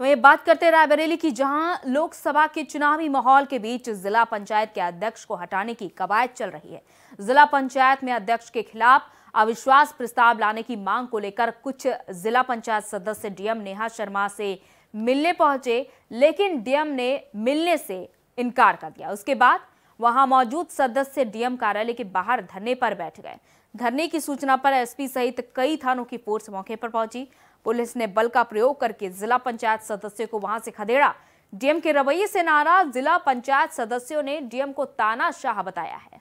वहीं बात करते हैं रायबरेली की जहां लोकसभा के चुनावी माहौल के बीच जिला पंचायत के अध्यक्ष को हटाने की कवायद चल रही है जिला पंचायत में अध्यक्ष के खिलाफ अविश्वास प्रस्ताव लाने की मांग को लेकर कुछ जिला पंचायत सदस्य डीएम नेहा शर्मा से मिलने पहुंचे लेकिन डीएम ने मिलने से इनकार कर दिया उसके बाद वहां मौजूद सदस्य डीएम कार्यालय के बाहर धरने पर बैठ गए धरने की सूचना पर एसपी सहित कई थानों की फोर्स मौके पर पहुंची पुलिस ने बल का प्रयोग करके जिला पंचायत सदस्य को वहां से खदेड़ा डीएम के रवैये से नाराज जिला पंचायत सदस्यों ने डीएम को तानाशाह बताया है